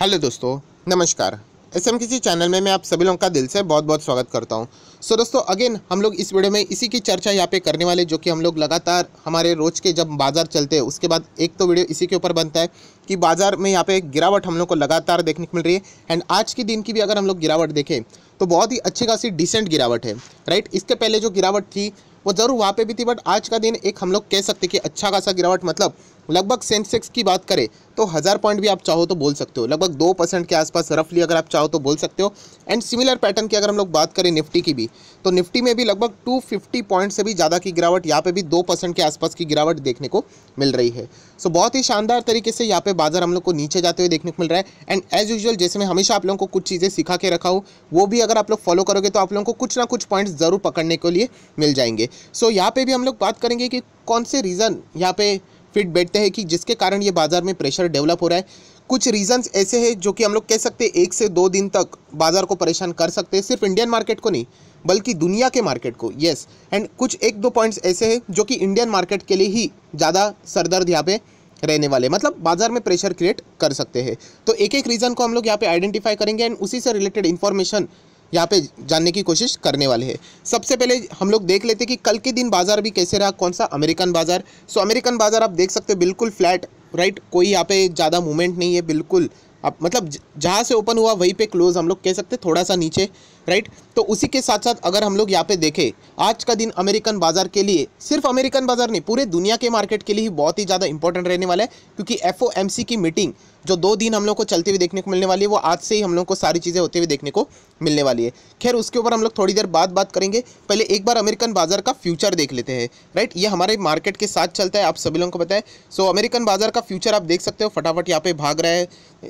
Hello दोस्तों नमस्कार S M किसी चैनल में मैं आप सभी लोगों का दिल से बहुत बहुत स्वागत करता हूं सो so, दोस्तों अगेन हम लोग इस वीडियो में इसी की चर्चा यहाँ पे करने वाले जो कि हम लोग लगातार हमारे रोज़ के जब बाज़ार चलते हैं उसके बाद एक तो वीडियो इसी के ऊपर बनता है कि बाज़ार में यहाँ पे गिरावट हम लोग को लगातार देखने को मिल रही है एंड आज के दिन की भी अगर हम लोग गिरावट देखें तो बहुत ही अच्छी खासी डिसेंट गिरावट है राइट इसके पहले जो गिरावट थी वो ज़रूर वहाँ पर भी थी बट आज का दिन एक हम लोग कह सकते कि अच्छा खासा गिरावट मतलब लगभग सेंसेक्स की बात करें तो हज़ार पॉइंट भी आप चाहो तो बोल सकते हो लगभग दो परसेंट के आसपास रफली अगर आप चाहो तो बोल सकते हो एंड सिमिलर पैटर्न की अगर हम लोग बात करें निफ्टी की भी तो निफ्टी में भी लगभग 250 पॉइंट से भी ज़्यादा की गिरावट यहाँ पे भी दो परसेंट के आसपास की गिरावट देखने को मिल रही है सो so, बहुत ही शानदार तरीके से यहाँ पे बाजार हम लोग को नीचे जाते हुए देखने को मिल रहा है एंड एज यूजल जैसे मैं हमेशा आप लोगों को कुछ चीज़ें सिखा के रखा हूँ वो भी अगर आप लोग फॉलो करोगे तो आप लोगों को कुछ ना कुछ पॉइंट्स ज़रूर पकड़ने के लिए मिल जाएंगे सो यहाँ पर भी हम लोग बात करेंगे कि कौन से रीज़न यहाँ पे फिट बैठते हैं कि जिसके कारण ये बाज़ार में प्रेशर डेवलप हो रहा है कुछ रीजंस ऐसे हैं जो कि हम लोग कह सकते हैं एक से दो दिन तक बाज़ार को परेशान कर सकते हैं सिर्फ इंडियन मार्केट को नहीं बल्कि दुनिया के मार्केट को यस एंड कुछ एक दो पॉइंट्स ऐसे हैं जो कि इंडियन मार्केट के लिए ही ज़्यादा सरदर्द यहाँ पे रहने वाले मतलब बाजार में प्रेशर क्रिएट कर सकते हैं तो एक एक रीज़न को हम लोग यहाँ पे आइडेंटिफाई करेंगे एंड उसी से रिलेटेड इन्फॉर्मेशन यहाँ पे जानने की कोशिश करने वाले हैं सबसे पहले हम लोग देख लेते हैं कि कल के दिन बाजार भी कैसे रहा कौन सा अमेरिकन बाजार सो अमेरिकन बाजार आप देख सकते हो बिल्कुल फ्लैट राइट कोई यहाँ पे ज़्यादा मूवमेंट नहीं है बिल्कुल आप मतलब जहाँ से ओपन हुआ वहीं पे क्लोज हम लोग कह सकते थोड़ा सा नीचे राइट तो उसी के साथ साथ अगर हम लोग यहाँ पे देखें आज का दिन अमेरिकन बाजार के लिए सिर्फ अमेरिकन बाजार नहीं पूरे दुनिया के मार्केट के लिए ही बहुत ही ज़्यादा इंपॉर्टेंट रहने वाला है क्योंकि एफ की मीटिंग जो दो दिन हम लोग को चलते हुए देखने को मिलने वाली है वो आज से ही हम लोग को सारी चीज़ें होते हुए देखने को मिलने वाली है खैर उसके ऊपर हम लोग थोड़ी देर बाद बात करेंगे पहले एक बार अमेरिकन बाजार का फ्यूचर देख लेते हैं राइट ये हमारे मार्केट के साथ चलता है आप सभी लोगों को बताए सो अमेरिकन बाजार का फ्यूचर आप देख सकते हो फटाफट यहाँ पे भाग रहा है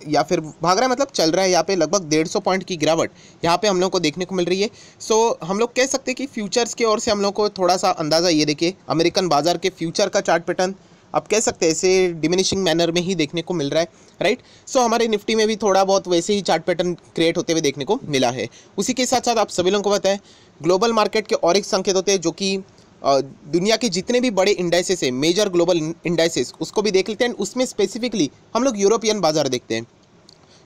या फिर भाग रहा है मतलब चल रहा है यहाँ पे लगभग डेढ़ पॉइंट की गिरावट यहाँ पे हम लोग को देखने को मिल रही है सो so, हम लोग कह सकते हैं कि फ्यूचर्स की ओर से हम लोग को थोड़ा सा अंदाज़ा ये देखिए अमेरिकन बाजार के फ्यूचर का चार्ट पैटर्न आप कह सकते हैं ऐसे डिमिनिशिंग मैनर में ही देखने को मिल रहा है राइट सो so, हमारे निफ्टी में भी थोड़ा बहुत वैसे ही चार्ट पैटर्न क्रिएट होते हुए देखने को मिला है उसी के साथ साथ आप सभी लोगों को बताएं ग्लोबल मार्केट के और एक संकेत होते हैं जो कि दुनिया के जितने भी बड़े इंडाइसेस हैं मेजर ग्लोबल इंडाइसेस उसको भी देख लेते हैं उसमें स्पेसिफिकली हम लोग यूरोपियन बाजार देखते हैं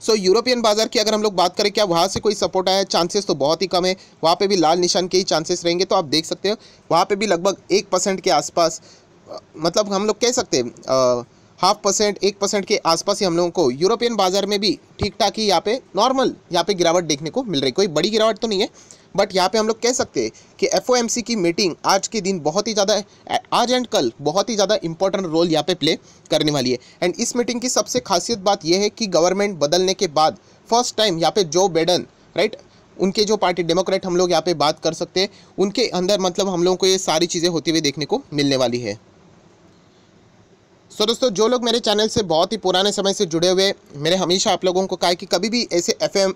सो यूरोपियन बाजार की अगर हम लोग बात करें क्या वहाँ से कोई सपोर्ट आया चांसेस तो बहुत ही कम है वहाँ पर भी लाल निशान के ही चांसेस रहेंगे तो आप देख सकते हो वहाँ पर भी लगभग एक परसेंट के आसपास मतलब हम लोग कह सकते हैं हाफ परसेंट एक परसेंट के आसपास ही हम लोगों को यूरोपियन बाजार में भी ठीक ठाक ही यहाँ पे नॉर्मल यहाँ पे गिरावट देखने को मिल रही कोई बड़ी गिरावट तो नहीं है बट यहाँ पे हम लोग कह सकते हैं कि एफ की मीटिंग आज के दिन बहुत ही ज़्यादा आज एंड कल बहुत ही ज़्यादा इंपॉर्टेंट रोल यहाँ पे प्ले करने वाली है एंड इस मीटिंग की सबसे खासियत बात यह है कि गवर्नमेंट बदलने के बाद फर्स्ट टाइम यहाँ पे जो बेडन राइट उनके जो पार्टी डेमोक्रेट हम लोग यहाँ पे बात कर सकते हैं उनके अंदर मतलब हम लोगों को ये सारी चीज़ें होती हुई देखने को मिलने वाली है सो so, दोस्तों जो लोग मेरे चैनल से बहुत ही पुराने समय से जुड़े हुए मेरे हमेशा आप लोगों को कहा है कि कभी भी ऐसे F M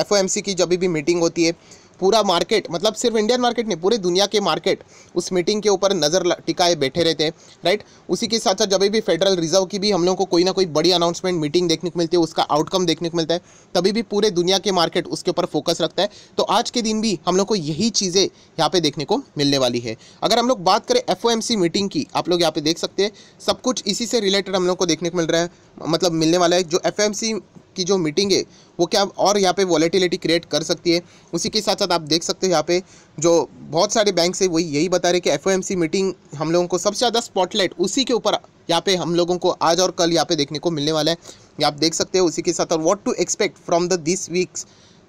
F O M C की जब भी मीटिंग होती है पूरा मार्केट मतलब सिर्फ इंडियन मार्केट नहीं पूरे दुनिया के मार्केट उस मीटिंग के ऊपर नज़र टिकाए बैठे रहते हैं राइट उसी के साथ साथ जब भी फेडरल रिजर्व की भी हम लोगों को कोई ना कोई बड़ी अनाउंसमेंट मीटिंग देखने को मिलती है उसका आउटकम देखने को मिलता है तभी भी पूरे दुनिया के मार्केट उसके ऊपर फोकस रखता है तो आज के दिन भी हम लोग को यही चीज़ें यहाँ पे देखने को मिलने वाली है अगर हम लोग बात करें एफ मीटिंग की आप लोग यहाँ पे देख सकते हैं सब कुछ इसी से रिलेटेड हम लोग को देखने को मिल रहा है मतलब मिलने वाला है जो एफ की जो मीटिंग है वो क्या और यहाँ पे वॉलेटिलिटी क्रिएट कर सकती है उसी के साथ साथ आप देख सकते हो यहाँ पे जो बहुत सारे बैंक है वही यही बता रहे कि एफ मीटिंग हम लोगों को सबसे ज़्यादा स्पॉटलाइट उसी के ऊपर यहाँ पे हम लोगों को आज और कल यहाँ पे देखने को मिलने वाला है आप देख सकते हो उसी के साथ और what to expect from the this week's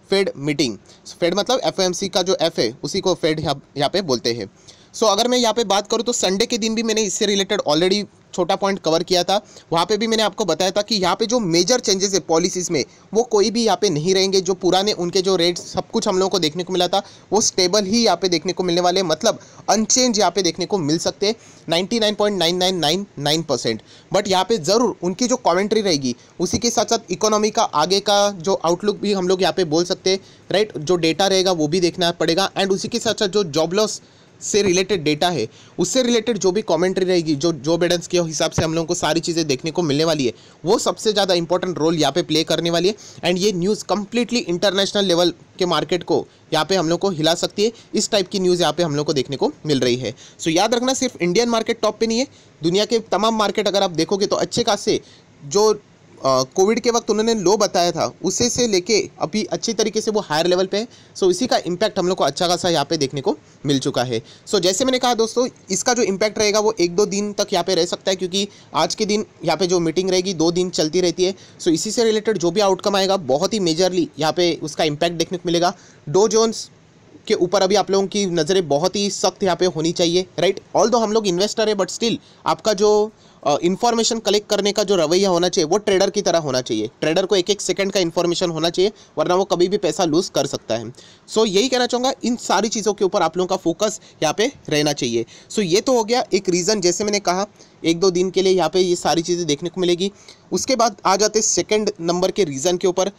Fed meeting Fed मतलब एफ का जो एफ है उसी को फेड यहाँ यहाँ पे बोलते हैं सो so, अगर मैं यहाँ पे बात करूँ तो संडे के दिन भी मैंने इससे रिलेटेड ऑलरेडी छोटा पॉइंट कवर किया था वहाँ पे भी मैंने आपको बताया था कि यहाँ पे जो मेजर चेंजेस है पॉलिसीज़ में वो कोई भी यहाँ पे नहीं रहेंगे जो पुराने उनके जो रेट सब कुछ हम लोगों को देखने को मिला था वो स्टेबल ही यहाँ पे देखने को मिलने वाले मतलब अनचेंज यहाँ पे देखने को मिल सकते हैं बट यहाँ पर ज़रूर उनकी जो कॉमेंट्री रहेगी उसी के साथ साथ इकोनॉमी का आगे का जो आउटलुक भी हम लोग यहाँ पर बोल सकते हैं राइट जो डेटा रहेगा वो भी देखना पड़ेगा एंड उसी के साथ साथ जो जॉब लॉस से रिलेटेड डेटा है उससे रिलेटेड जो भी कमेंट्री रहेगी जो जो बेडेंस के हिसाब से हम लोगों को सारी चीज़ें देखने को मिलने वाली है वो सबसे ज़्यादा इंपॉर्टेंट रोल यहाँ पे प्ले करने वाली है एंड ये न्यूज़ कम्प्लीटली इंटरनेशनल लेवल के मार्केट को यहाँ पे हम लोग को हिला सकती है इस टाइप की न्यूज़ यहाँ पे हम लोग को देखने को मिल रही है सो so, याद रखना सिर्फ इंडियन मार्केट टॉप पर नहीं है दुनिया के तमाम मार्केट अगर आप देखोगे तो अच्छे खासे जो कोविड के वक्त उन्होंने लो बताया था उसे से लेके अभी अच्छी तरीके से वो हायर लेवल पे है सो इसी का इम्पैक्ट हम लोग को अच्छा खासा यहाँ पे देखने को मिल चुका है सो जैसे मैंने कहा दोस्तों इसका जो इम्पैक्ट रहेगा वो एक दो दिन तक यहाँ पे रह सकता है क्योंकि आज के दिन यहाँ पे जो मीटिंग रहेगी दो दिन चलती रहती है सो इसी से रिलेटेड जो भी आउटकम आएगा बहुत ही मेजरली यहाँ पे उसका इम्पैक्ट देखने को मिलेगा डो जोन्स के ऊपर अभी आप लोगों की नज़रें बहुत ही सख्त यहाँ पे होनी चाहिए राइट ऑल दो हम लोग इन्वेस्टर है बट स्टिल आपका जो इन्फॉर्मेशन uh, कलेक्ट करने का जो रवैया होना चाहिए वो ट्रेडर की तरह होना चाहिए ट्रेडर को एक एक सेकंड का इन्फॉर्मेशन होना चाहिए वरना वो कभी भी पैसा लूज कर सकता है सो so, यही कहना चाहूँगा इन सारी चीज़ों के ऊपर आप लोगों का फोकस यहाँ पे रहना चाहिए सो so, ये तो हो गया एक रीज़न जैसे मैंने कहा एक दो दिन के लिए यहाँ पर ये सारी चीज़ें देखने को मिलेगी उसके बाद आ जाते सेकेंड नंबर के रीज़न के ऊपर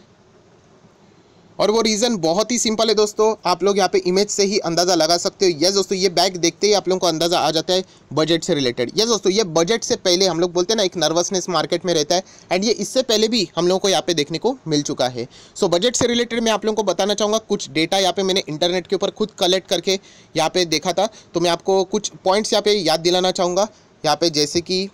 और वो रीज़न बहुत ही सिंपल है दोस्तों आप लोग यहाँ पे इमेज से ही अंदाज़ा लगा सकते हो यस दोस्तों ये बैग देखते ही आप लोगों को अंदाज़ा आ जाता है बजट से रिलेटेड यस दोस्तों ये बजट से पहले हम लोग बोलते हैं ना एक नर्वसनेस मार्केट में रहता है एंड ये इससे पहले भी हम लोगों को यहाँ पे देखने को मिल चुका है सो so, बजट से रिलेटेड मैं आप लोगों को बताना चाहूँगा कुछ डेटा यहाँ पे मैंने इंटरनेट के ऊपर खुद कलेक्ट करके यहाँ पे देखा था तो मैं आपको कुछ पॉइंट्स यहाँ पे याद दिलाना चाहूँगा यहाँ पर जैसे कि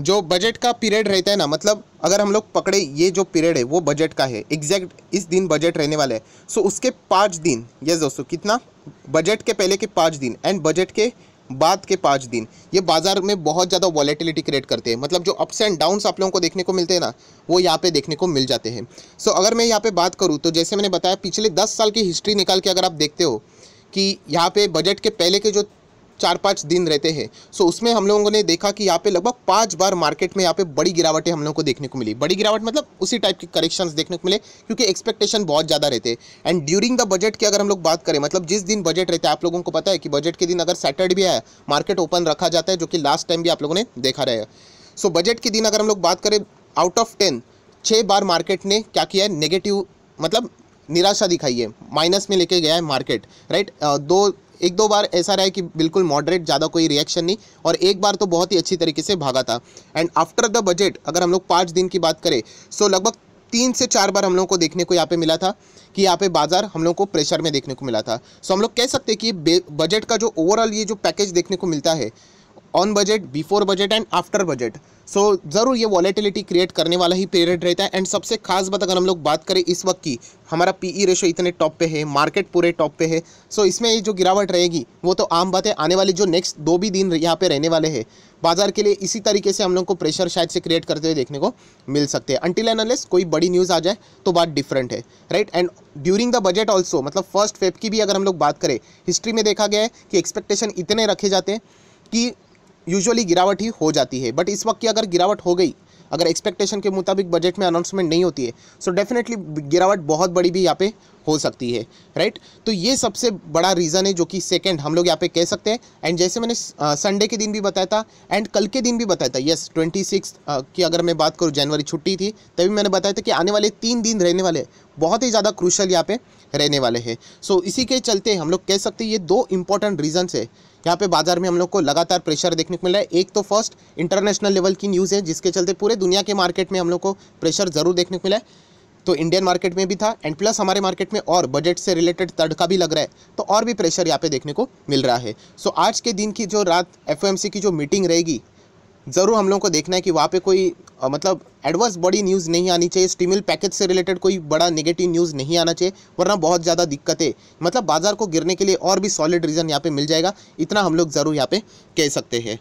जो बजट का पीरियड रहता है ना मतलब अगर हम लोग पकड़े ये जो पीरियड है वो बजट का है एग्जैक्ट इस दिन बजट रहने वाला है सो उसके पाँच दिन ये दोस्तों कितना बजट के पहले के पाँच दिन एंड बजट के बाद के पाँच दिन ये बाज़ार में बहुत ज़्यादा वॉलेटिलिटी क्रिएट करते हैं मतलब जो अप्स एंड डाउन्स आप लोगों को देखने को मिलते हैं ना वो यहाँ पे देखने को मिल जाते हैं सो so, अगर मैं यहाँ पे बात करूँ तो जैसे मैंने बताया पिछले दस साल की हिस्ट्री निकाल के अगर आप देखते हो कि यहाँ पे बजट के पहले के जो चार पाँच दिन रहते हैं सो उसमें हम लोगों ने देखा कि यहाँ पे लगभग पाँच बार मार्केट में यहाँ पे बड़ी गिरावटें हम लोगों को देखने को मिली बड़ी गिरावट मतलब उसी टाइप के करेक्शंस देखने को मिले क्योंकि एक्सपेक्टेशन बहुत ज़्यादा रहते हैं एंड ड्यूरिंग द बजट की अगर हम लोग बात करें मतलब जिस दिन बजट रहता है आप लोगों को पता है कि बजट के दिन अगर सैटरडे भी आया मार्केट ओपन रखा जाता है जो कि लास्ट टाइम भी आप लोगों ने देखा रहे सो बजट के दिन अगर हम लोग बात करें आउट ऑफ टेन छः बार मार्केट ने क्या किया है नेगेटिव मतलब निराशा दिखाई है माइनस में लेके गया है मार्केट राइट दो एक दो बार ऐसा रहा है कि बिल्कुल मॉडरेट ज़्यादा कोई रिएक्शन नहीं और एक बार तो बहुत ही अच्छी तरीके से भागा था एंड आफ्टर द बजट अगर हम लोग पाँच दिन की बात करें सो लगभग तीन से चार बार हम लोग को देखने को यहाँ पे मिला था कि यहाँ पे बाजार हम लोग को प्रेशर में देखने को मिला था सो हम लोग कह सकते हैं कि बजट का जो ओवरऑल ये जो पैकेज देखने को मिलता है on budget before budget and after budget so so, ज़रूर ये वॉलेटिलिटी क्रिएट करने वाला ही पीरियड रहता है एंड सबसे खास बात अगर हम लोग बात करें इस वक्त की हमारा पीई रेशो e इतने टॉप पे है मार्केट पूरे टॉप पे है सो so, इसमें जो गिरावट रहेगी वो तो आम बात है आने वाले जो नेक्स्ट दो भी दिन यहाँ पे रहने वाले हैं बाजार के लिए इसी तरीके से हम लोग को प्रेशर शायद से क्रिएट करते हुए देखने को मिल सकते हैं अनटिल एन अनलेस कोई बड़ी न्यूज़ आ जाए तो बात डिफरेंट है right and during the budget also मतलब फर्स्ट फेब की भी अगर हम लोग बात करें हिस्ट्री में देखा गया है कि एक्सपेक्टेशन इतने रखे जाते हैं कि यूजुअली गिरावट ही हो जाती है बट इस वक्त की अगर गिरावट हो गई अगर एक्सपेक्टेशन के मुताबिक बजट में अनाउंसमेंट नहीं होती है सो डेफिनेटली गिरावट बहुत बड़ी भी यहाँ पे हो सकती है राइट right? तो ये सबसे बड़ा रीज़न है जो कि सेकेंड हम लोग यहाँ पे कह सकते हैं एंड जैसे मैंने संडे के दिन भी बताया था एंड कल के दिन भी बताया था यस ट्वेंटी सिक्स की अगर मैं बात करूँ जनवरी छुट्टी थी तभी मैंने बताया था कि आने वाले तीन दिन रहने वाले बहुत ही ज़्यादा क्रूशल यहाँ पे रहने वाले हैं सो इसी के चलते हम लोग कह सकते हैं ये दो इंपॉर्टेंट रीजन्स है यहाँ पे बाजार में हम लोग को लगातार प्रेशर देखने को मिल रहा है एक तो फर्स्ट इंटरनेशनल लेवल की न्यूज़ है जिसके चलते पूरे दुनिया के मार्केट में हम लोग को प्रेशर ज़रूर देखने को मिला है तो इंडियन मार्केट में भी था एंड प्लस हमारे मार्केट में और बजट से रिलेटेड तड़का भी लग रहा है तो और भी प्रेशर यहाँ पे देखने को मिल रहा है सो so, आज के दिन की जो रात एफ की जो मीटिंग रहेगी ज़रूर हम लोगों को देखना है कि वहाँ पे कोई मतलब एडवर्स बॉडी न्यूज़ नहीं आनी चाहिए स्टीमिल पैकेज से रिलेटेड कोई बड़ा नेगेटिव न्यूज़ नहीं आना चाहिए वरना बहुत ज़्यादा दिक्कतें मतलब बाजार को गिरने के लिए और भी सॉलिड रीज़न यहाँ पे मिल जाएगा इतना हम लोग ज़रूर यहाँ पे कह सकते हैं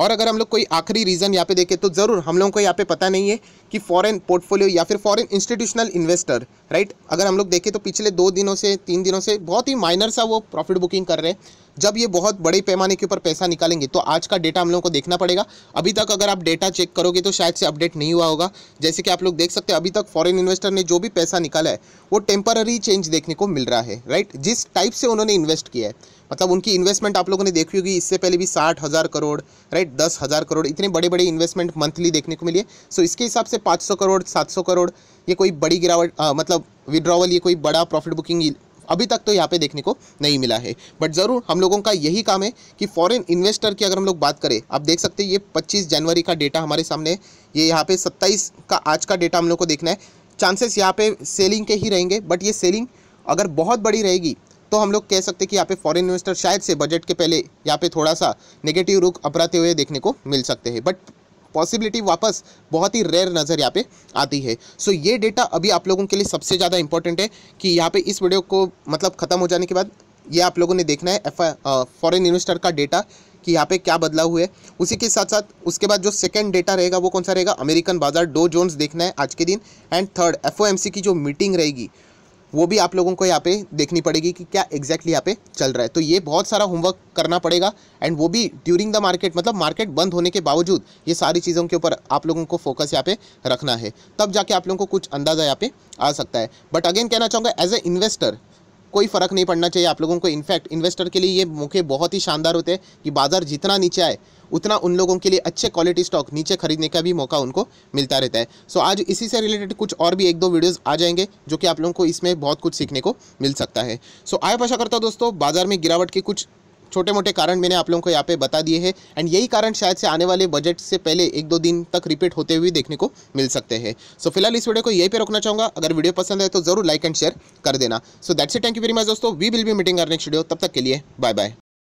और अगर हम लोग कोई आखिरी रीज़न यहाँ पे देखें तो ज़रूर हम लोगों को यहाँ पे पता नहीं है कि फॉरेन पोर्टफोलियो या फिर फॉरेन इंस्टीट्यूशनल इन्वेस्टर राइट अगर हम लोग देखें तो पिछले दो दिनों से तीन दिनों से बहुत ही माइनर सा वो प्रॉफिट बुकिंग कर रहे हैं जब ये बहुत बड़े पैमाने के ऊपर पैसा निकालेंगे तो आज का डेटा हम लोगों को देखना पड़ेगा अभी तक अगर आप डेटा चेक करोगे तो शायद से अपडेट नहीं हुआ होगा जैसे कि आप लोग देख सकते हैं अभी तक फॉरेन इन्वेस्टर ने जो भी पैसा निकाला है वो टेम्पररी चेंज देखने को मिल रहा है राइट जिस टाइप से उन्होंने इन्वेस्ट किया है मतलब उनकी इन्वेस्टमेंट आप लोगों ने देखी होगी इससे पहले भी साठ हज़ार करोड़ राइट दस हज़ार करोड़ इतने बड़े बड़े इन्वेस्टमेंट मंथली देखने को मिली है सो इसके हिसाब से पाँच सौ करोड़ सात सौ करोड़ ये कोई बड़ी गिरावट आ, मतलब विड्रॉवल ये कोई बड़ा प्रॉफिट बुकिंग अभी तक तो यहाँ पे देखने को नहीं मिला है बट ज़रूर हम लोगों का यही काम है कि फॉरेन इन्वेस्टर की अगर हम लोग बात करें आप देख सकते हैं ये 25 जनवरी का डेटा हमारे सामने है ये यहाँ पे 27 का आज का डेटा हम लोग को देखना है चांसेस यहाँ पे सेलिंग के ही रहेंगे बट ये सेलिंग अगर बहुत बड़ी रहेगी तो हम लोग कह सकते हैं कि यहाँ पे फॉरेन इन्वेस्टर शायद से बजट के पहले यहाँ पे थोड़ा सा नेगेटिव रुख अपराते हुए देखने को मिल सकते हैं बट पॉसिबिलिटी वापस बहुत ही रेयर नज़र यहाँ पे आती है सो so, ये डेटा अभी आप लोगों के लिए सबसे ज़्यादा इंपॉर्टेंट है कि यहाँ पे इस वीडियो को मतलब ख़त्म हो जाने के बाद ये आप लोगों ने देखना है एफ फॉरेन इन्वेस्टर का डेटा कि यहाँ पे क्या बदलाव हुए उसी के साथ साथ उसके बाद जो सेकंड डेटा रहेगा वो कौन सा रहेगा अमेरिकन बाजार डो जोन्स देखना है आज के दिन एंड थर्ड एफ की जो मीटिंग रहेगी वो भी आप लोगों को यहाँ पे देखनी पड़ेगी कि क्या एग्जैक्टली यहाँ पे चल रहा है तो ये बहुत सारा होमवर्क करना पड़ेगा एंड वो भी ड्यूरिंग द मार्केट मतलब मार्केट बंद होने के बावजूद ये सारी चीज़ों के ऊपर आप लोगों को फोकस यहाँ पे रखना है तब जाके आप लोगों को कुछ अंदाज़ा यहाँ पे आ सकता है बट अगेन कहना चाहूँगा एज ए इन्वेस्टर कोई फ़र्क नहीं पड़ना चाहिए आप लोगों को इनफैक्ट इन्वेस्टर के लिए ये मौके बहुत ही शानदार होते हैं कि बाज़ार जितना नीचे आए उतना उन लोगों के लिए अच्छे क्वालिटी स्टॉक नीचे खरीदने का भी मौका उनको मिलता रहता है सो आज इसी से रिलेटेड कुछ और भी एक दो वीडियोस आ जाएंगे जो कि आप लोगों को इसमें बहुत कुछ सीखने को मिल सकता है सो आए आय करता हूँ दोस्तों बाजार में गिरावट के कुछ छोटे मोटे कारण मैंने आप लोगों को यहाँ पे बता दिए हैं एंड यही कारण शायद से आने वाले बजट से पहले एक दो दिन तक रिपीट होते हुए देखने को मिल सकते हैं सो so, फिलहाल इस वीडियो को यही पे रोकना चाहूँगा अगर वीडियो पसंद है तो जरूर लाइक एंड शेयर कर देना so that's a thank you very much दोस्तों we will be meeting our next video तब तक के लिए बाय बाय